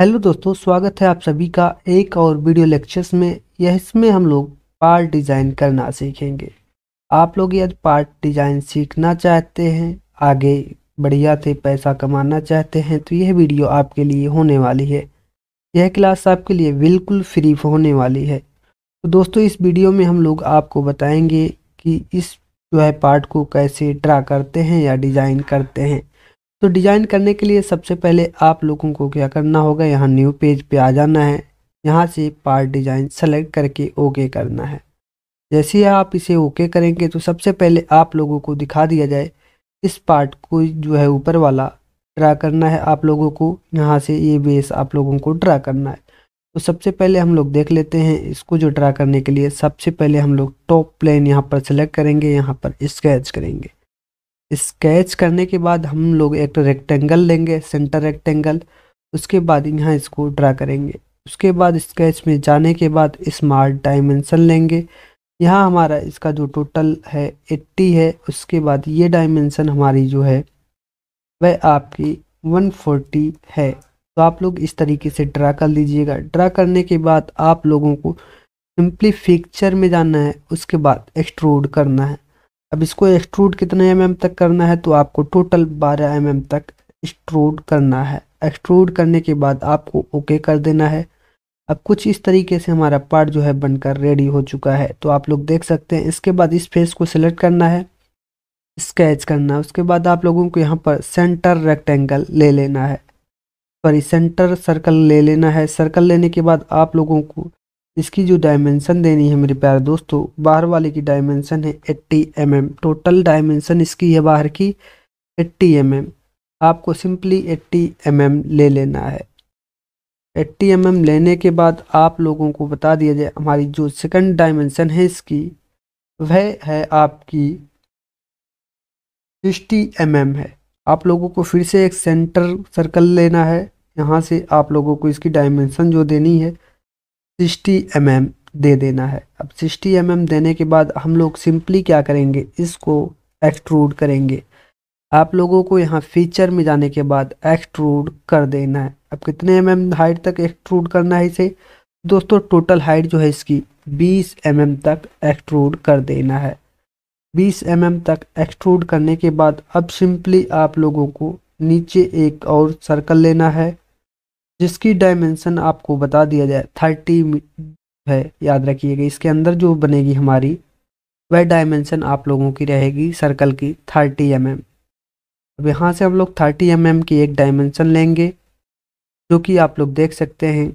Hello दोस्तों स्वागत है आप सभी का एक और वीडियो लेक्चर्स में यह इसमें हम लोग पार्ट डिज़ाइन करना सीखेंगे आप लोग यदि पार्ट डिज़ाइन सीखना चाहते हैं आगे बढ़िया से पैसा कमाना चाहते हैं तो यह वीडियो आपके लिए होने वाली है यह क्लास आपके लिए बिल्कुल फ्री होने वाली है तो दोस्तों इस वीडियो में हम लोग आपको बताएंगे कि इस जो है पार्ट को कैसे ड्रा करते हैं या डिज़ाइन करते हैं तो डिज़ाइन करने के लिए सबसे पहले आप लोगों को क्या करना होगा यहाँ न्यू पेज पे आ जाना है यहाँ से पार्ट डिज़ाइन सेलेक्ट करके ओके करना है जैसे ही आप इसे ओके करेंगे तो सबसे पहले आप लोगों को दिखा दिया जाए इस पार्ट को जो है ऊपर वाला ड्रा करना है आप लोगों को यहाँ से ये बेस आप लोगों को ड्रा करना है तो सबसे पहले हम लोग देख लेते हैं इसको जो ड्रा करने के लिए सबसे पहले हम लोग टॉप प्लेन यहाँ पर सेलेक्ट करेंगे यहाँ पर स्केच करेंगे स्केच करने के बाद हम लोग एक रेक्टेंगल लेंगे सेंटर रेक्टेंगल उसके बाद यहाँ इसको ड्रा करेंगे उसके बाद स्केच में जाने के बाद स्मार्ट डायमेंशन लेंगे यहाँ हमारा इसका जो टोटल है 80 है उसके बाद ये डायमेंशन हमारी जो है वह आपकी 140 है तो आप लोग इस तरीके से ड्रा कर लीजिएगा ड्रा करने के बाद आप लोगों को सिंपली फिक्चर में जाना है उसके बाद एक्सट्रूड करना है अब इसको एक्सट्रूड कितने एम mm तक करना है तो आपको टोटल 12 एम mm तक एक्सट्रूड करना है एक्सट्रूड करने के बाद आपको ओके कर देना है अब कुछ इस तरीके से हमारा पार्ट जो है बनकर रेडी हो चुका है तो आप लोग देख सकते हैं इसके बाद इस फेस को सिलेक्ट करना है स्केच करना है उसके बाद आप लोगों को यहाँ पर सेंटर रेक्टेंगल ले लेना है सॉरी सेंटर सर्कल ले लेना है सर्कल लेने के बाद आप लोगों को इसकी जो डायमेंशन देनी है मेरे प्यारे दोस्तों बाहर वाले की डायमेंशन है 80 mm टोटल डायमेंशन इसकी है बाहर की 80 mm आपको सिंपली 80 mm ले लेना है 80 mm लेने के बाद आप लोगों को बता दिया जाए हमारी जो सेकंड डायमेंशन है इसकी वह है आपकी 60 mm है आप लोगों को फिर से एक सेंटर सर्कल लेना है यहाँ से आप लोगों को इसकी डायमेंशन जो देनी है सिक्सटी एम mm दे देना है अब सिक्सटी एम mm देने के बाद हम लोग सिंपली क्या करेंगे इसको एक्सट्रूड करेंगे आप लोगों को यहाँ फीचर में जाने के बाद एक्सट्रूड कर देना है अब कितने एम mm हाइट तक एक्सट्रूड करना है इसे दोस्तों टोटल हाइट जो है इसकी 20 एम mm तक एक्सट्रूड कर देना है 20 एम mm तक एक्सट्रूड करने के बाद अब सिंपली आप लोगों को नीचे एक और सर्कल लेना है जिसकी डायमेंशन आपको बता दिया जाए थर्टी है याद रखिएगा इसके अंदर जो बनेगी हमारी वह डायमेंशन आप लोगों की रहेगी सर्कल की थर्टी एम mm. अब यहाँ से हम लोग थर्टी एम mm की एक डायमेंशन लेंगे जो कि आप लोग देख सकते हैं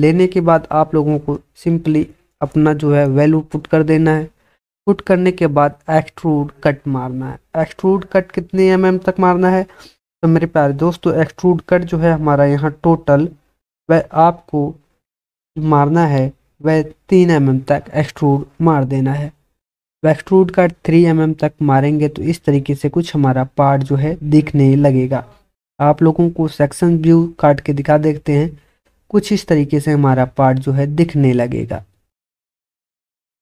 लेने के बाद आप लोगों को सिंपली अपना जो है वैल्यू पुट कर देना है पुट करने के बाद एक्सट्रूड कट मारना है एक्सट्रूड कट कितने एम mm तक मारना है तो मेरे प्यारे दोस्तों एक्सट्रूड कट जो है हमारा यहाँ टोटल वह आपको मारना है वह तीन एम mm तक एक्सट्रूड मार देना है वह एक्सट्रूड कट थ्री एम तक मारेंगे तो इस तरीके से कुछ हमारा पार्ट जो है दिखने लगेगा आप लोगों को सेक्शन व्यू काट के दिखा देखते हैं कुछ इस तरीके से हमारा पार्ट जो है दिखने लगेगा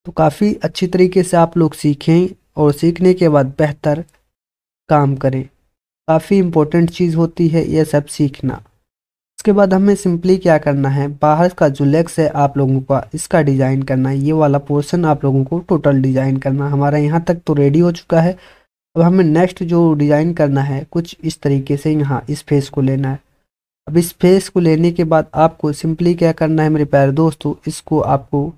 तो काफ़ी अच्छी तरीके से आप लोग सीखें और सीखने के बाद बेहतर काम करें काफ़ी इम्पोर्टेंट चीज़ होती है ये सब सीखना उसके बाद हमें सिंपली क्या करना है बाहर का जो लेग्स है आप लोगों का इसका डिज़ाइन करना है ये वाला पोर्शन आप लोगों को टोटल डिज़ाइन करना हमारा यहाँ तक तो रेडी हो चुका है अब हमें नेक्स्ट जो डिज़ाइन करना है कुछ इस तरीके से यहाँ इस फेस को लेना है अब इस फेस को लेने के बाद आपको सिंपली क्या करना है मेरे प्यारे दोस्तों इसको आपको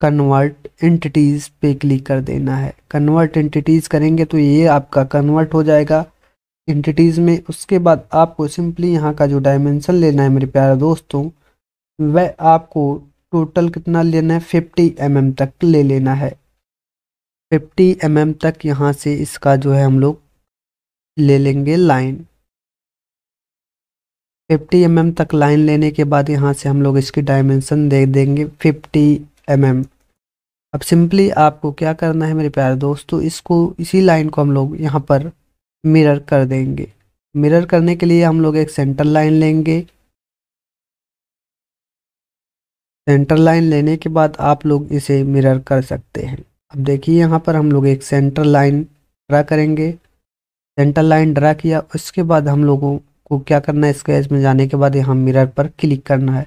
कन्वर्ट एंटिटीज़ पे क्लिक कर देना है कन्वर्ट एंटिटीज़ करेंगे तो ये आपका कन्वर्ट हो जाएगा एंटिटीज़ में उसके बाद आपको सिंपली यहाँ का जो डायमेंशन लेना है मेरे प्यारे दोस्तों वह आपको टोटल कितना लेना है फिफ्टी एम mm तक ले लेना है फिफ्टी एम mm तक यहाँ से इसका जो है हम लोग ले लेंगे लाइन फिफ्टी एम mm तक लाइन लेने के बाद यहाँ से हम लोग इसकी डायमेंशन दे देंगे फिफ्टी एम mm. अब सिंपली आपको क्या करना है मेरे प्यारे दोस्तों इसको इसी लाइन को हम लोग यहाँ पर मिरर कर देंगे मिरर करने के लिए हम लोग एक सेंटर लाइन लेंगे सेंटर लाइन लेने के बाद आप लोग इसे मिरर कर सकते हैं अब देखिए यहाँ पर हम लोग एक सेंटर लाइन ड्रा करेंगे सेंटर लाइन ड्रा किया उसके बाद हम लोगों को क्या करना है स्केच में जाने के बाद यहाँ मिरर पर क्लिक करना है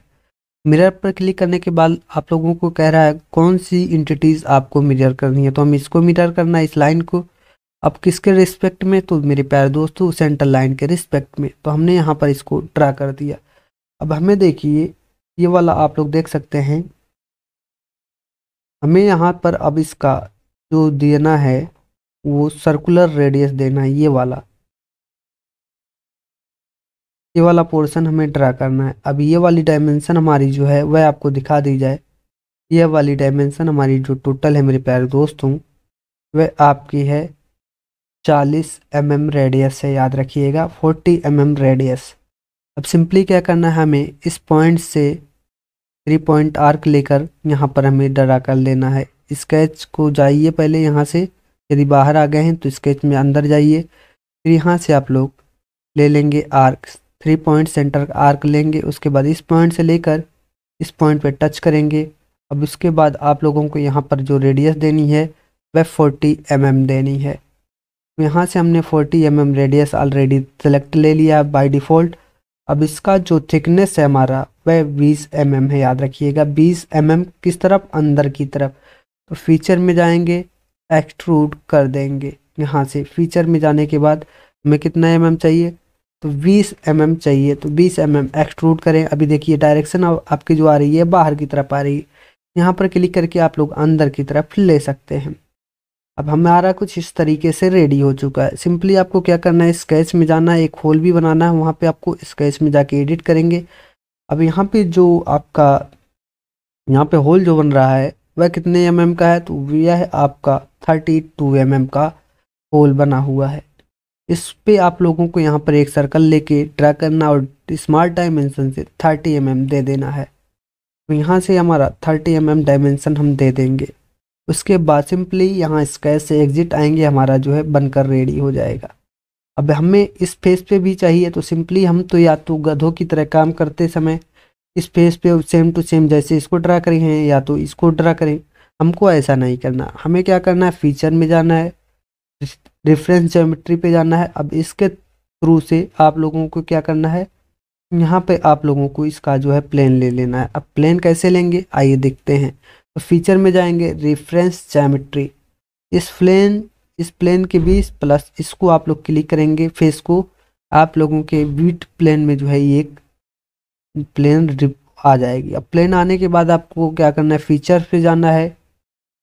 मिरर पर क्लिक करने के बाद आप लोगों को कह रहा है कौन सी इंटिटीज़ आपको मिरर करनी है तो हम इसको मिरर करना है इस लाइन को अब किसके रिस्पेक्ट में तो मेरे प्यारे दोस्तों सेंटर लाइन के रिस्पेक्ट में तो हमने यहाँ पर इसको ड्रा कर दिया अब हमें देखिए ये वाला आप लोग देख सकते हैं हमें यहाँ पर अब इसका जो देना है वो सर्कुलर रेडियस देना है ये वाला ये वाला पोर्शन हमें ड्रा करना है अब ये वाली डायमेंशन हमारी जो है वह आपको दिखा दी जाए ये वाली डायमेंशन हमारी जो टोटल है मेरे प्यारे दोस्तों वह आपकी है चालीस एम mm रेडियस है याद रखिएगा फोर्टी एम mm रेडियस अब सिंपली क्या करना है हमें इस पॉइंट से थ्री पॉइंट आर्क लेकर यहाँ पर हमें डरा कर लेना है स्केच को जाइए पहले यहाँ से यदि बाहर आ गए हैं तो स्केच में अंदर जाइए फिर यहाँ से आप लोग ले लेंगे arc three point centre arc लेंगे उसके बाद इस पॉइंट से लेकर इस पॉइंट पे टच करेंगे अब उसके बाद आप लोगों को यहाँ पर जो रेडियस देनी है वह फोर्टी एम एम देनी है यहाँ से हमने 40 M M radius already select ले लिया है बाई डिफ़ॉल्ट अब इसका जो थिकनेस है हमारा वह 20 एम mm है याद रखिएगा 20 एम mm किस तरफ अंदर की तरफ तो फीचर में जाएंगे एक्सट्रूड कर देंगे यहाँ से फीचर में जाने के बाद हमें कितना एम mm चाहिए तो 20 एम mm चाहिए तो 20 एम mm एक्सट्रूड करें अभी देखिए डायरेक्शन अब आपकी जो आ रही है बाहर की तरफ आ रही है यहाँ पर क्लिक करके आप लोग अंदर की तरफ ले सकते हैं अब हमारा कुछ इस तरीके से रेडी हो चुका है सिंपली आपको क्या करना है स्केच में जाना है एक होल भी बनाना है वहाँ पे आपको स्केच में जाके एडिट करेंगे अब यहाँ पे जो आपका यहाँ पे होल जो बन रहा है वह कितने एम mm का है तो यह है आपका थर्टी टू एम mm का होल बना हुआ है इस पर आप लोगों को यहाँ पर एक सर्कल लेके ड्रा करना और स्मार्ट डायमेंशन से थर्टी एम mm दे देना है तो यहाँ से हमारा थर्टी एम mm डायमेंशन हम दे देंगे उसके बाद सिंपली यहाँ स्कैच से एग्जिट आएंगे हमारा जो है बनकर रेडी हो जाएगा अब हमें इस फेस पे भी चाहिए तो सिंपली हम तो या तो गधों की तरह काम करते समय इस फेस पे सेम टू सेम जैसे इसको ड्रा करें हैं या तो इसको ड्रा करें हमको ऐसा नहीं करना हमें क्या करना है फीचर में जाना है रिफ्रेंस जोमेट्री पे जाना है अब इसके थ्रू से आप लोगों को क्या करना है यहाँ पे आप लोगों को इसका जो है प्लेन ले लेना है अब प्लेन कैसे लेंगे आइए देखते हैं फीचर में जाएंगे रेफरेंस जैमेट्री इस प्लेन इस प्लेन के बीच प्लस इसको आप लोग क्लिक करेंगे फेस को आप लोगों के बीट प्लेन में जो है ये प्लेन आ जाएगी अब प्लेन आने के बाद आपको क्या करना है फीचर पे जाना है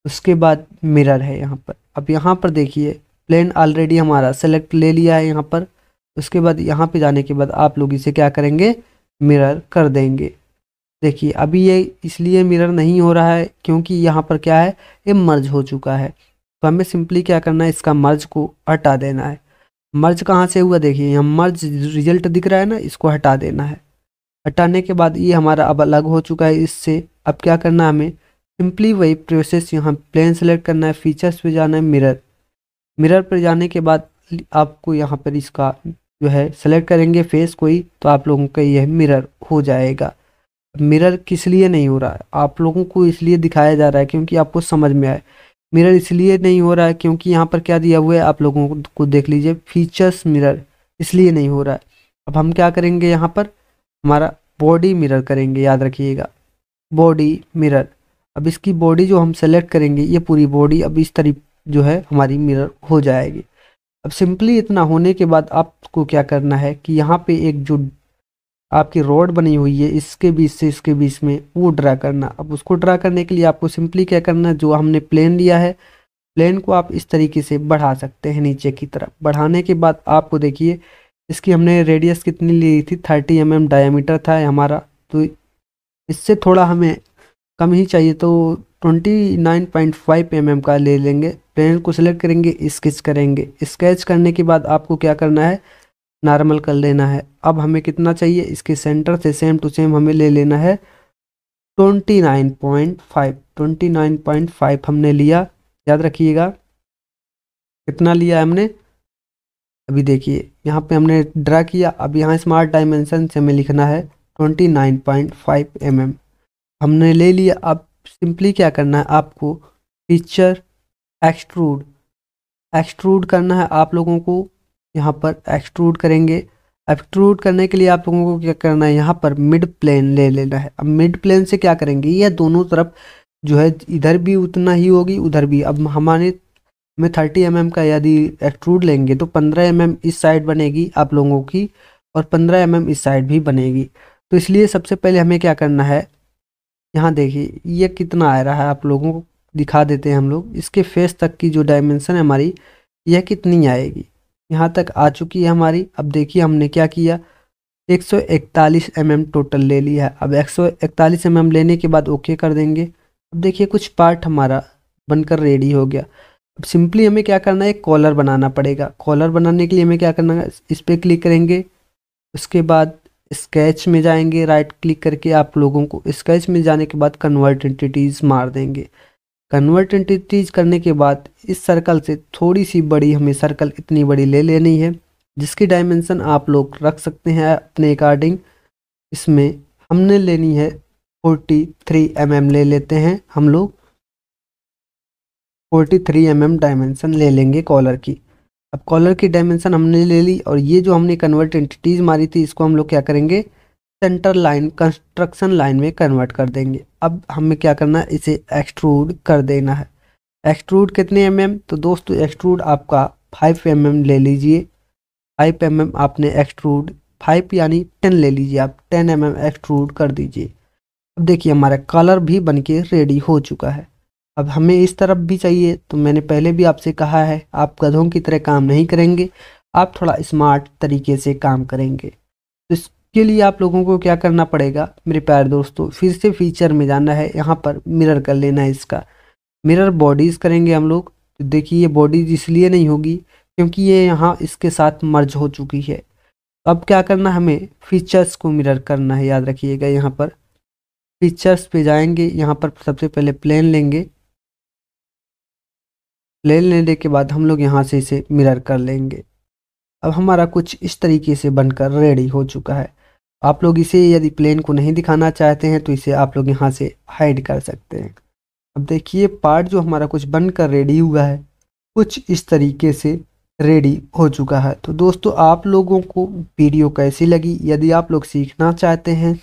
उसके बाद मिरर है यहाँ पर अब यहाँ पर देखिए प्लेन ऑलरेडी हमारा सेलेक्ट ले लिया है यहाँ पर उसके बाद यहाँ पे जाने के बाद आप लोग इसे क्या करेंगे मिरर कर देंगे देखिए अभी ये इसलिए मिरर नहीं हो रहा है क्योंकि यहाँ पर क्या है ये मर्ज हो चुका है तो हमें सिंपली क्या करना है इसका मर्ज को हटा देना है मर्ज कहाँ से हुआ देखिए यहाँ मर्ज रिजल्ट दिख रहा है ना इसको हटा देना है हटाने के बाद ये हमारा अब अलग हो चुका है इससे अब क्या करना है हमें सिंपली वही प्रोसेस यहाँ प्लेन सेलेक्ट करना है फीचर्स पे जाना है मिरर मिरर पर जाने के बाद आपको यहाँ पर इसका जो है सेलेक्ट करेंगे फेस कोई तो आप लोगों का यह मिरर हो जाएगा मिरर किस लिए नहीं हो रहा है आप लोगों को इसलिए दिखाया जा रहा है क्योंकि आपको समझ में आए मिरर इसलिए नहीं हो रहा है क्योंकि यहाँ पर क्या दिया हुआ है आप लोगों को देख लीजिए फीचर्स मिरर इसलिए नहीं हो रहा है अब हम क्या करेंगे यहाँ पर हमारा बॉडी मिरर करेंगे याद रखिएगा बॉडी मिरर अब इसकी बॉडी जो हम सेलेक्ट करेंगे ये पूरी बॉडी अब इस तरी जो है हमारी मिरर हो जाएगी अब सिंपली इतना होने के बाद आपको क्या करना है कि यहाँ पे एक जो आपकी रोड बनी हुई है इसके बीच से इसके बीच में वो ड्रा करना अब उसको ड्रा करने के लिए आपको सिंपली क्या करना जो हमने प्लेन लिया है प्लेन को आप इस तरीके से बढ़ा सकते हैं नीचे की तरफ बढ़ाने के बाद आपको देखिए इसकी हमने रेडियस कितनी ली थी थर्टी एम एम डायामीटर था हमारा तो इससे थोड़ा हमें कम ही चाहिए तो twenty nine point five M M का ले लेंगे प्लेन को सिलेक्ट करेंगे स्केच करेंगे स्केच करने के बाद आपको क्या करना है नॉर्मल कर लेना है अब हमें कितना चाहिए इसके सेंटर से सेम टू सेम हमें ले लेना है twenty nine point five twenty nine point five हमने लिया याद रखिएगा कितना लिया हमने अभी देखिए यहाँ पे हमने ड्रा किया अब यहाँ स्मार्ट डायमेंशन से हमें लिखना है twenty nine point five M M हमने ले लिया अब सिंपली क्या करना है आपको पिक्चर एक्सट्रूड एक्सट्रूड करना है आप लोगों को यहाँ पर एक्सट्रूड करेंगे एक्सट्रूड करने के लिए आप लोगों को क्या करना है यहाँ पर मिड प्लेन ले लेना है अब मिड प्लेन से क्या करेंगे यह दोनों तरफ जो है इधर भी उतना ही होगी उधर भी अब हमारे में थर्टी एम mm का यदि एक्सट्रूड लेंगे तो पंद्रह एम mm इस साइड बनेगी आप लोगों की और पंद्रह एम mm इस साइड भी बनेगी तो इसलिए सबसे पहले हमें क्या करना है यहाँ देखिए ये कितना आ रहा है आप लोगों को दिखा देते हैं हम लोग इसके फेस तक की जो डायमेंसन है हमारी यह कितनी आएगी यहाँ तक आ चुकी है हमारी अब देखिए हमने क्या किया 141 mm टोटल ले लिया है अब 141 mm लेने के बाद ओके कर देंगे अब देखिए कुछ पार्ट हमारा बनकर रेडी हो गया अब सिंपली हमें क्या करना है एक कॉलर बनाना पड़ेगा कॉलर बनाने के लिए हमें क्या करना है इस पर क्लिक करेंगे उसके बाद स्केच में जाएंगे राइट क्लिक करके आप लोगों को स्केच में जाने के बाद कन्वर्ट एंटिटीज़ मार देंगे कन्वर्ट एंटिटीज करने के बाद इस सर्कल से थोड़ी सी बड़ी हमें सर्कल इतनी बड़ी ले लेनी है जिसकी डायमेंशन आप लोग रख सकते हैं अपने अकॉर्डिंग इसमें हमने लेनी है फोर्टी थ्री एम एम ले लेते हैं हम लोग forty three M M dimension ले लेंगे कॉलर की अब कॉलर की डायमेंशन हमने ले ली और ये जो हमने कन्वर्ट एंटिटीज़ मारी थी इसको हम लोग क्या करेंगे सेंटर लाइन कंस्ट्रक्शन लाइन में कन्वर्ट कर देंगे अब हमें क्या करना है इसे एक्सट्रूड कर देना है एक्सट्रूड कितने एम mm? तो दोस्तों एक्सट्रूड आपका फाइव एम mm ले लीजिए फाइव एम mm आपने एक्सट्रूड फाइव यानी टेन ले लीजिए आप टेन एम एम एक्सट्रूड कर दीजिए अब देखिए हमारा कलर भी बनके रेडी हो चुका है अब हमें इस तरफ भी चाहिए तो मैंने पहले भी आपसे कहा है आप गधों की तरह काम नहीं करेंगे आप थोड़ा स्मार्ट तरीके से काम करेंगे तो इस इसके लिए आप लोगों को क्या करना पड़ेगा मेरे प्यार दोस्तों फिर से फीचर में जाना है यहाँ पर मिरर कर लेना है इसका मिरर बॉडीज़ करेंगे हम लोग तो देखिए ये बॉडीज इसलिए नहीं होगी क्योंकि ये यहाँ इसके साथ मर्ज हो चुकी है अब क्या करना हमें फीचर्स को मिरर करना है याद रखिएगा यहाँ पर फीचर्स पे जाएंगे यहाँ पर सबसे पहले प्लेन लेंगे प्लेन लेने के बाद हम लोग यहाँ से इसे मिरर कर लेंगे अब हमारा कुछ इस तरीके से बनकर रेडी हो चुका है आप लोग इसे यदि प्लेन को नहीं दिखाना चाहते हैं तो इसे आप लोग यहाँ से हाइड कर सकते हैं अब देखिए पार्ट जो हमारा कुछ बनकर रेडी हुआ है कुछ इस तरीके से रेडी हो चुका है तो दोस्तों आप लोगों को वीडियो कैसी लगी यदि आप लोग सीखना चाहते हैं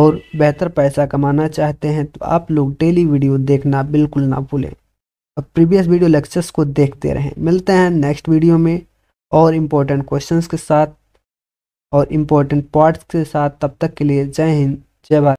और बेहतर पैसा कमाना चाहते हैं तो आप लोग डेली वीडियो देखना बिल्कुल ना भूलें और प्रीवियस वीडियो लेक्चर्स को देखते रहें मिलते हैं नेक्स्ट वीडियो में और इम्पोर्टेंट क्वेश्चंस के साथ और इम्पोर्टेंट पार्ट्स के साथ तब तक के लिए जय हिंद जय भारत